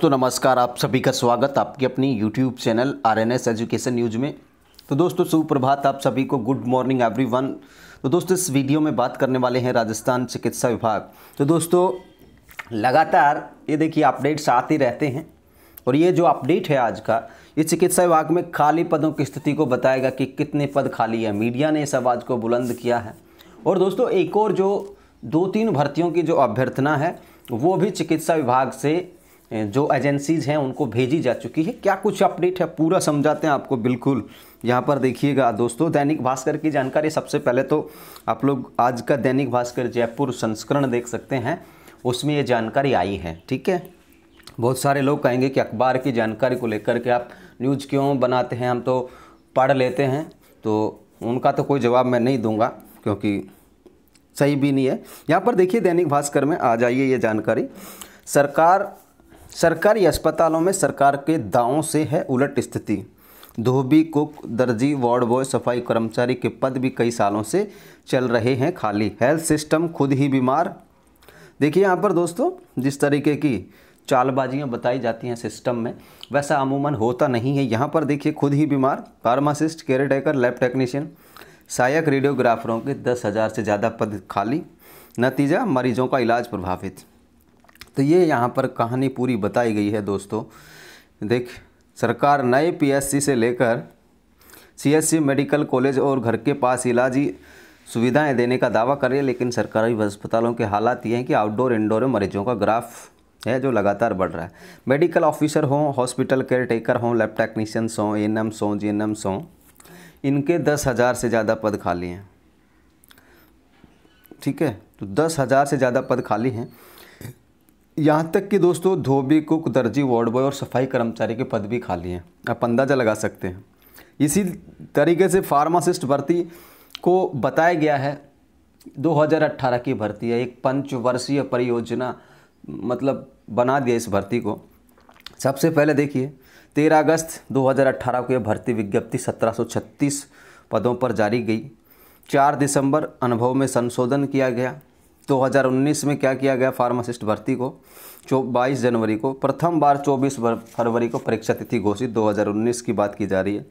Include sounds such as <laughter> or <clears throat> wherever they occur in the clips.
तो नमस्कार आप सभी का स्वागत आपके अपनी YouTube channel R N S education news में तो दोस्तों सुप्रभात आप सभी को गुड मॉर्निंग एवरीवन तो दोस्तों इस वीडियो में बात करने वाले हैं राजस्थान चिकित्सा विभाग तो दोस्तों लगातार ये देखिए अपडेट्स आते रहते हैं और ये जो अपडेट है आज का ये चिकित्सा विभाग में खाली पदों की स्थिति को बताएगा कि कितने पद खाली है मीडिया ने इस आवाज़ को बुलंद किया है और दोस्तों एक और जो दो तीन भर्तियों की जो अभ्यर्थना है वो भी चिकित्सा विभाग से जो एजेंसीज़ हैं उनको भेजी जा चुकी है क्या कुछ अपडेट है पूरा समझाते हैं आपको बिल्कुल यहाँ पर देखिएगा दोस्तों दैनिक भास्कर की जानकारी सबसे पहले तो आप लोग आज का दैनिक भास्कर जयपुर संस्करण देख सकते हैं उसमें ये जानकारी आई है ठीक है बहुत सारे लोग कहेंगे कि अखबार की जानकारी को लेकर के आप न्यूज़ क्यों बनाते हैं हम तो पढ़ लेते हैं तो उनका तो कोई जवाब मैं नहीं दूंगा क्योंकि सही भी नहीं है यहाँ पर देखिए दैनिक भास्कर में आ जाइए ये जानकारी सरकार सरकारी अस्पतालों में सरकार के दावों से है उलट स्थिति धोबी कुक दर्जी वार्ड बॉय सफाई कर्मचारी के पद भी कई सालों से चल रहे हैं खाली हेल्थ सिस्टम खुद ही बीमार देखिए यहाँ पर दोस्तों जिस तरीके की चालबाजियाँ बताई जाती हैं सिस्टम में वैसा अमूमन होता नहीं है यहाँ पर देखिए खुद ही बीमार pharmacist caretaker lab technician सहायक रेडियोग्राफरों के दस हज़ार से ज़्यादा पद खाली नतीजा मरीजों का इलाज प्रभावित तो ये यहाँ पर कहानी पूरी बताई गई है दोस्तों देख सरकार नए पीएससी से लेकर सीएससी मेडिकल कॉलेज और घर के पास इलाजी सुविधाएं देने का दावा कर रही है लेकिन सरकारी अस्पतालों के हालात ये हैं कि आउटडोर इंडोर में मरीजों का ग्राफ है जो लगातार बढ़ रहा है मेडिकल ऑफिसर हों हॉस्पिटल केयर टेकर हों लैब टेक्नीशियंस हों एन एम्स हों जी एन एम्स हों इनके दस हज़ार से ज़्यादा पद खाली हैं ठीक है तो दस हज़ार से ज़्यादा पद खाली हैं यहाँ तक कि दोस्तों धोबी कुक दर्जी वार्ड बॉय और सफाई कर्मचारी के पद भी खाली हैं आप अंदाज़ा लगा सकते हैं इसी तरीके से फार्मासिस्ट भर्ती को बताया गया है 2018 की भर्ती है एक पंचवर्षीय परियोजना मतलब बना दिया इस भर्ती को सबसे पहले देखिए 13 अगस्त 2018 को यह भर्ती विज्ञप्ति 1736 पदों पर जारी गई 4 दिसंबर अनुभव में संशोधन किया गया 2019 में क्या किया गया फार्मासिस्ट भर्ती को चौ बाईस जनवरी को प्रथम बार 24 फरवरी को परीक्षा तिथि घोषित 2019 की बात की जा रही है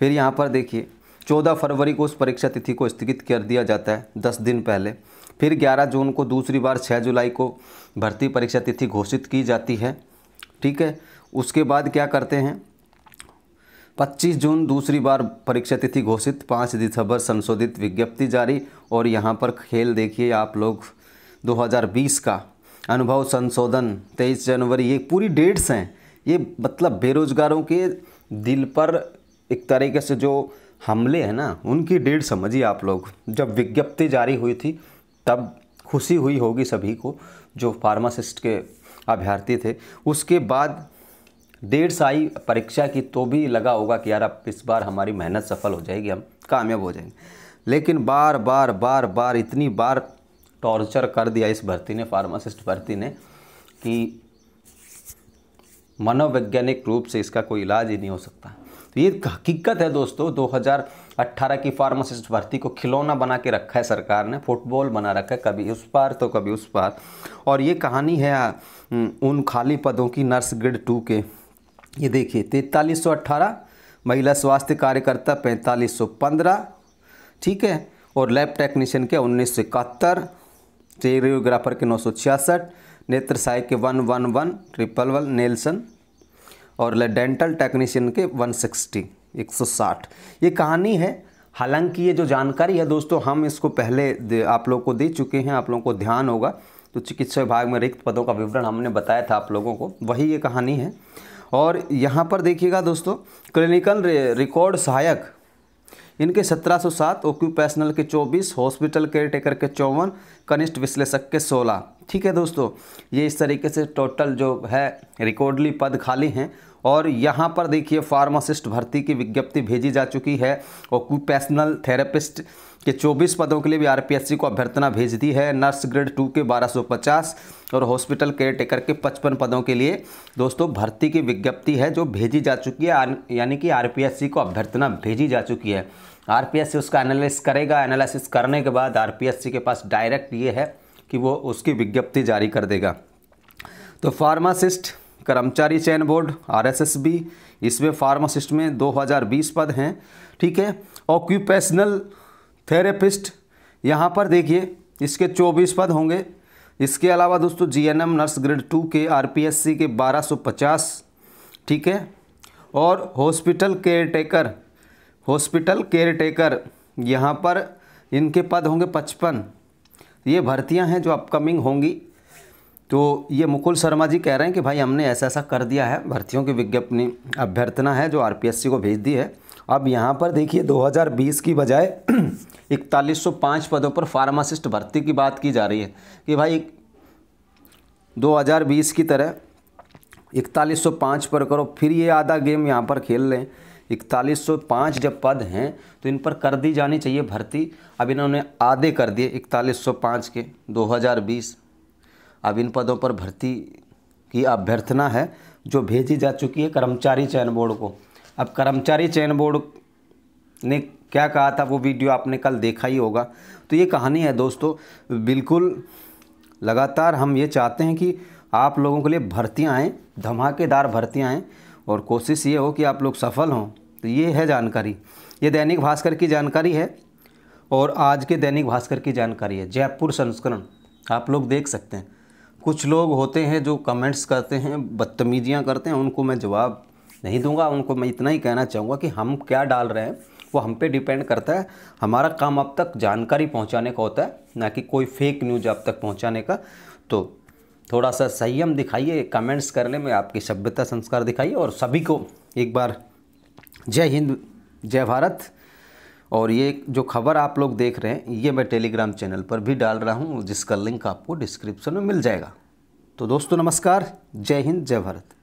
फिर यहाँ पर देखिए 14 फरवरी को उस परीक्षा तिथि को स्थगित कर दिया जाता है 10 दिन पहले फिर 11 जून को दूसरी बार 6 जुलाई को भर्ती परीक्षा तिथि घोषित की जाती है ठीक है उसके बाद क्या करते हैं 25 जून दूसरी बार परीक्षा तिथि घोषित 5 दिसंबर संशोधित विज्ञप्ति जारी और यहाँ पर खेल देखिए आप लोग 2020 का अनुभव संशोधन 23 जनवरी ये पूरी डेट्स हैं ये मतलब बेरोजगारों के दिल पर एक तरीके से जो हमले हैं ना उनकी डेट समझिए आप लोग जब विज्ञप्ति जारी हुई थी तब खुशी हुई होगी सभी को जो फार्मासिस्ट के अभ्यर्थी थे उसके बाद डेढ़ साई परीक्षा की तो भी लगा होगा कि यार अब इस बार हमारी मेहनत सफल हो जाएगी हम कामयाब हो जाएंगे लेकिन बार बार बार बार इतनी बार टॉर्चर कर दिया इस भर्ती ने फार्मासिस्ट भर्ती ने कि मनोवैज्ञानिक रूप से इसका कोई इलाज ही नहीं हो सकता तो ये हकीकत है दोस्तों 2018 की फार्मासिस्ट भर्ती को खिलौना बना के रखा है सरकार ने फुटबॉल बना रखा है कभी उस पार तो कभी उस पार और ये कहानी है उन खाली पदों की नर्स ग्रेड टू के ये देखिए तैंतालीस सौ अट्ठारह महिला स्वास्थ्य कार्यकर्ता पैंतालीस सौ पंद्रह ठीक है और लैब टेक्नीशियन के उन्नीस सौ इकहत्तर रेडियोग्राफर के नौ सौ छियासठ नेत्र सहायक के one one one triple one नेल्सन और डेंटल टेक्नीशियन के वन सिक्सटी एक सौ साठ ये कहानी है हालांकि ये जो जानकारी है दोस्तों हम इसको पहले आप लोग को दे चुके हैं आप लोगों को ध्यान होगा तो चिकित्सा विभाग में रिक्त पदों का विवरण हमने बताया था आप लोगों को वही ये कहानी है और यहाँ पर देखिएगा दोस्तों क्लिनिकल रिकॉर्ड सहायक इनके 1707 ऑक्यूपेशनल के 24 हॉस्पिटल केयर टेकर के चौवन कनिष्ठ विश्लेषक के 16 ठीक है दोस्तों ये इस तरीके से टोटल जो है रिकॉर्डली पद खाली हैं और यहाँ पर देखिए फार्मासिस्ट भर्ती की विज्ञप्ति भेजी जा चुकी है ऑक्यूपेशनल थेरेपिस्ट के 24 पदों के लिए भी आरपीएससी को अभ्यर्थना भेज दी है नर्स ग्रेड टू के 1250 और हॉस्पिटल केयर टेकर के 55 पदों के लिए दोस्तों भर्ती की विज्ञप्ति है जो भेजी जा चुकी है यानी कि आरपीएससी को अभ्यर्थना भेजी जा चुकी है आरपीएससी उसका एनालिस करेगा एनालिसिस करने के बाद आर के पास डायरेक्ट ये है कि वो उसकी विज्ञप्ति जारी कर देगा तो फार्मासिस्ट कर्मचारी चयन बोर्ड आरएसएसबी इसमें फार्मासिस्ट में 2020 पद हैं ठीक है ऑक्यूपेशनल थेरेपिस्ट यहाँ पर देखिए इसके 24 पद होंगे इसके अलावा दोस्तों जीएनएम नर्स ग्रेड टू के आरपीएससी के 1250 ठीक है और hospital caretaker hospital caretaker यहाँ पर इनके पद होंगे पचपन ये भर्तियाँ हैं जो अपकमिंग होंगी तो ये मुकुल शर्मा जी कह रहे हैं कि भाई हमने ऐसा ऐसा कर दिया है भर्तियों की विज्ञप्ति अभ्यर्थना है जो आर को भेज दी है अब यहाँ पर देखिए 2020 की बजाय 4105 <clears throat> पदों पर फार्मासिस्ट भर्ती की बात की जा रही है कि भाई 2020 की तरह 4105 पर करो फिर ये आधा गेम यहाँ पर खेल लें 4105 जब पद हैं तो इन पर कर दी जानी चाहिए भर्ती अब इन्होंने आधे कर दिए 4105 के 2020 अब इन पदों पर भर्ती की अभ्यर्थना है जो भेजी जा चुकी है कर्मचारी चयन बोर्ड को अब कर्मचारी चयन बोर्ड ने क्या कहा था वो वीडियो आपने कल देखा ही होगा तो ये कहानी है दोस्तों बिल्कुल लगातार हम ये चाहते हैं कि आप लोगों के लिए भर्तियाँ आएँ धमाकेदार भर्तियाँ आएँ और कोशिश ये हो कि आप लोग सफल हों तो ये है जानकारी ये दैनिक भास्कर की जानकारी है और आज के दैनिक भास्कर की जानकारी है जयपुर संस्करण आप लोग देख सकते हैं कुछ लोग होते हैं जो कमेंट्स करते हैं बदतमीज़ियाँ करते हैं उनको मैं जवाब नहीं दूंगा उनको मैं इतना ही कहना चाहूँगा कि हम क्या डाल रहे हैं वो हम पे डिपेंड करता है हमारा काम अब तक जानकारी पहुँचाने का होता है ना कि कोई फेक न्यूज अब तक पहुँचाने का तो थोड़ा सा संयम दिखाइए कमेंट्स करने में आपकी सभ्यता संस्कार दिखाइए और सभी को एक बार जय हिंद जय भारत और ये जो खबर आप लोग देख रहे हैं ये मैं टेलीग्राम चैनल पर भी डाल रहा हूँ जिसका लिंक आपको डिस्क्रिप्शन में मिल जाएगा तो दोस्तों नमस्कार जय हिंद जय भारत